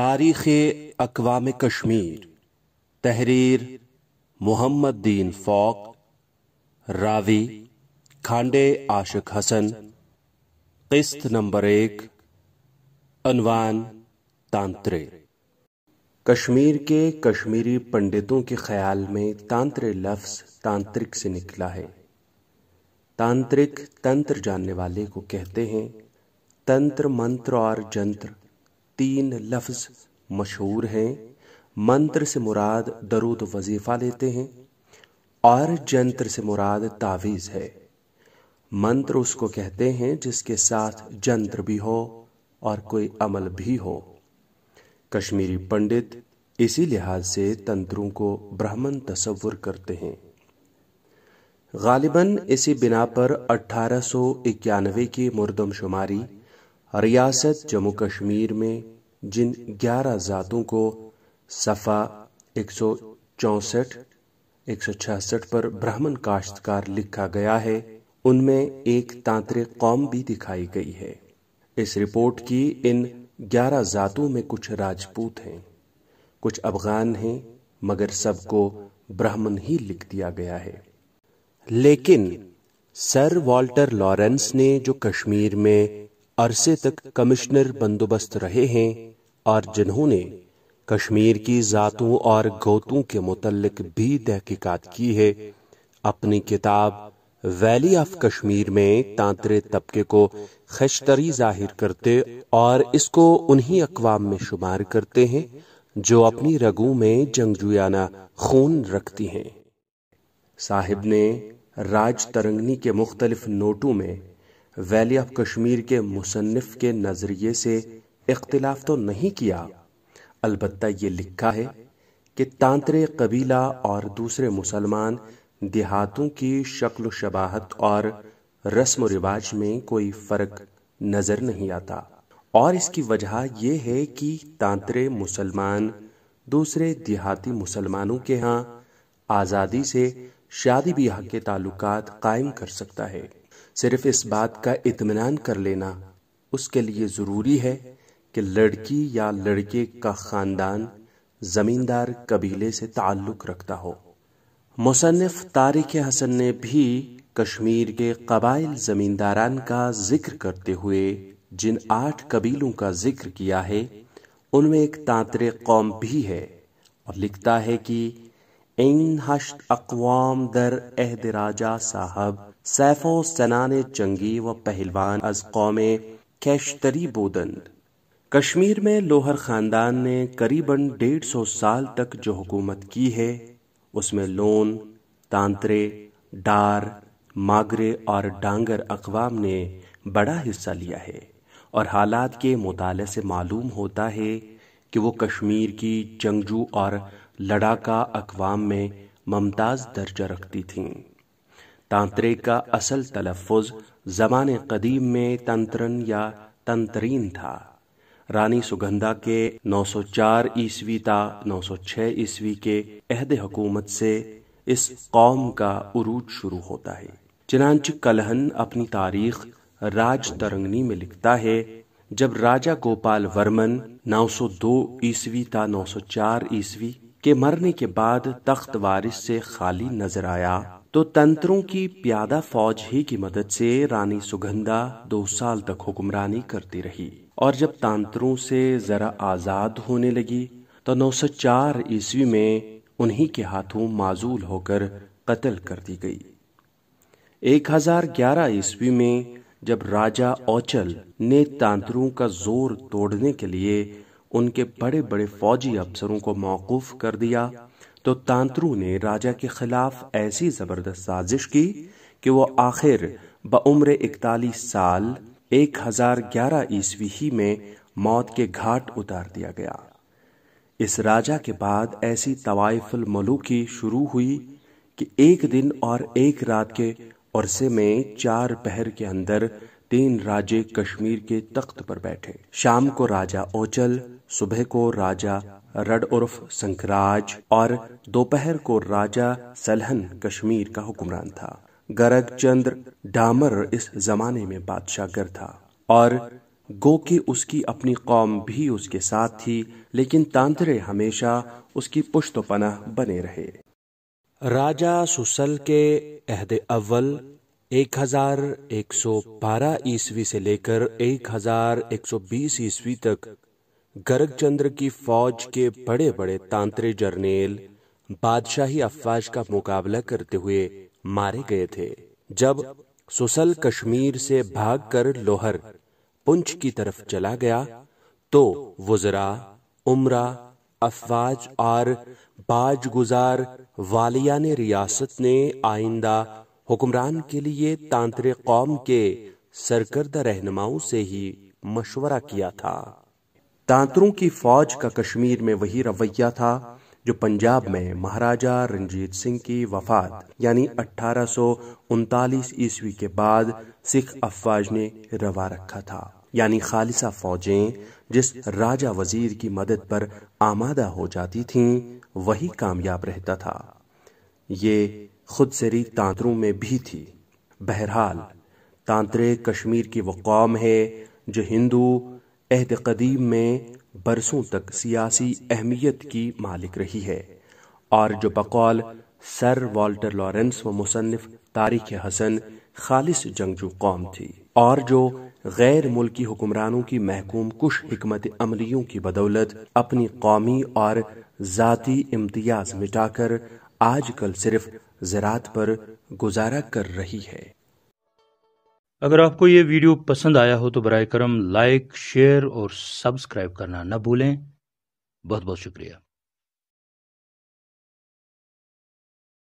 तारीख़ अकवाम कश्मीर तहरीर मोहम्मद दीन फ़ौक रावी खांडे आशिक हसन किस्त नंबर एक अनवान तांत्रे कश्मीर के कश्मीरी पंडितों के ख्याल में तांत्रे लफ्ज़ तांत्रिक से निकला है तांत्रिक तंत्र जानने वाले को कहते हैं तंत्र मंत्र और जंत्र तीन लफ्ज मशहूर हैं मंत्र से मुराद दरुद वजीफा लेते हैं और जंत्र से मुराद तावीज है मंत्र उसको कहते हैं जिसके साथ जंत्र भी हो और कोई अमल भी हो कश्मीरी पंडित इसी लिहाज से तंत्रों को ब्राह्मण तस्वुर करते हैं गालिबन इसी बिना पर अठारह की मुर्दम शुमारी रियासत जम्मू कश्मीर में जिन 11 ज़ातों को सफ़ा एक सौ चौसठ एक सौ छियासठ पर ब्राह्मण काश्तकार लिखा गया है उनमें एक तांत्रिक कौम भी दिखाई गई है इस रिपोर्ट की इन ग्यारह जातों में कुछ राजपूत हैं कुछ अफगान हैं मगर सबको ब्राह्मण ही लिख दिया गया है लेकिन सर वॉल्टर लॉरेंस ने जो कश्मीर में अरसे तक कमिश्नर बंदोबस्त रहे हैं और जिन्होंने कश्मीर की ज़ातों और गोतों के मुतलक भी तहकीकत की है अपनी किताब वैली ऑफ कश्मीर में तांत्रिक तबके को खशतरी जाहिर करते और इसको उन्हीं अकवाम में शुमार करते हैं जो अपनी रगों में जंगजुयाना खून रखती हैं साहिब ने राज तरंगनी के मुख्तलिफ नोटों में वैली ऑफ कश्मीर के मुसनफ़ के नज़रिए से इख्तलाफ तो नहीं किया अलबत् ये लिखा है कि तांत्रे कबीला और दूसरे मुसलमान देहातों की शक्ल शबाहत और रस्म रिवाज में कोई फ़र्क नज़र नहीं आता और इसकी वजह यह है कि तांत्रे मुसलमान दूसरे देहाती मुसलमानों के यहाँ आज़ादी से शादी ब्याह के ताल्लुकात कायम कर सकता है सिर्फ इस बात का इतमान कर लेना उसके लिए ज़रूरी है कि लड़की या लड़के का ख़ानदान ज़मींदार कबीले से ताल्लुक़ रखता हो मुसनफ़ तारिक हसन ने भी कश्मीर के कबाइल ज़मींदारान का जिक्र करते हुए जिन आठ कबीलों का जिक्र किया है उनमें एक तांत्रिक कौम भी है और लिखता है कि इन हश्त अकवाम दर एहद राजा साहब सैफो सनान चंगी व पहलवान अज कौम कैशतरी बोदन कश्मीर में लोहर खानदान ने करीबन डेढ़ सौ साल तक जो हुकूमत की है उसमें लोन तांतरे डार मागरे और डांगर अकवाम ने बड़ा हिस्सा लिया है और हालात के मुताले से मालूम होता है कि वो कश्मीर की जंगजू और लड़ाका अकवाम में ममताज़ दर्जा रखती थी तांत्रे का असल तलफ़ जमाने कदीम में तंत्रन या तंत्रीन था रानी सुगंधा के 904 सौ चार ईस्वी ता 906 ईस्वी के अहद हकूमत से इस कौम का उरूज शुरू होता है चिनाच कलहन अपनी तारीख राज तरंगनी में लिखता है जब राजा गोपाल वर्मन 902 सौ दो ईस्वी ता 904 ईस्वी के मरने के बाद तख्त वारिस से खाली नजर आया तो तंत्रों की प्यादा फौज ही की मदद से रानी सुगंधा दो साल तक हुक्मरानी करती रही और जब तंत्रों से जरा आजाद होने लगी तो 904 ईस्वी में उन्हीं के हाथों माजूल होकर कत्ल कर दी गई 1011 ईस्वी में जब राजा औचल ने तांत्रों का जोर तोड़ने के लिए उनके बड़े बड़े फौजी अफसरों को मौकूफ कर दिया तो तांत्रु ने राजा के खिलाफ ऐसी जबरदस्त साजिश की कि वो आखिर बउम्र इकतालीस साल 1011 ईस्वी ही में मौत के घाट उतार दिया गया इस राजा के बाद ऐसी तवाइफुल मलूकी शुरू हुई कि एक दिन और एक रात के अरसे में चार पहर के अंदर तीन राजे कश्मीर के तख्त पर बैठे शाम को राजा ओचल सुबह को राजा रड उर्फ संकराज और दोपहर को राजा सलहन कश्मीर का हुक्मरान था गरग चंद्र डामर इस जमाने में बादशाहगर था और गो के उसकी अपनी कौम भी उसके साथ थी लेकिन तांतरे हमेशा उसकी पुश्त बने रहे राजा सुसल के अहद अव्वल 1112 ईस्वी से लेकर 1120 ईस्वी तक चंद्र की फौज के बड़े बड़े तांत्रिक जर्नेल बादशाही अफवाज का मुकाबला करते हुए मारे गए थे जब सुसल कश्मीर से भागकर लोहर पुंछ की तरफ चला गया तो वजरा उमरा अफवाज और बाजगुजार वालिया ने रियासत ने आइंदा हुक्मरान के लिए तांत्रिक कौम के सरकर्दा रहनुमाओं से ही मशवरा किया था तांत्रों की फौज का कश्मीर में वही रवैया था जो पंजाब में महाराजा रंजीत सिंह की वफात यानी अठारह ईस्वी के बाद सिख अफवाज ने रवा रखा था यानी खालिसा फौजें जिस राजा वजीर की मदद पर आमादा हो जाती थीं वही कामयाब रहता था ये खुद से शरीक तांत्रों में भी थी बहरहाल तांत्रे कश्मीर की वो कौम है जो हिंदू अहद कदीम में बरसों तक सियासी अहमियत की मालिक रही है और जो बकौल सर वॉल्टर लॉरेंस व मुसनफ तारीख हसन खालिश जंगजू कौम थी और जो गैर मुल्की हुक्मरानों की महकूम कुश हमत अमलियों की बदौलत अपनी कौमी और ज़ाती इम्तियाज मिटाकर आजकल सिर्फ ज़रात पर गुजारा कर रही है अगर आपको ये वीडियो पसंद आया हो तो बर करम लाइक शेयर और सब्सक्राइब करना न भूलें बहुत बहुत शुक्रिया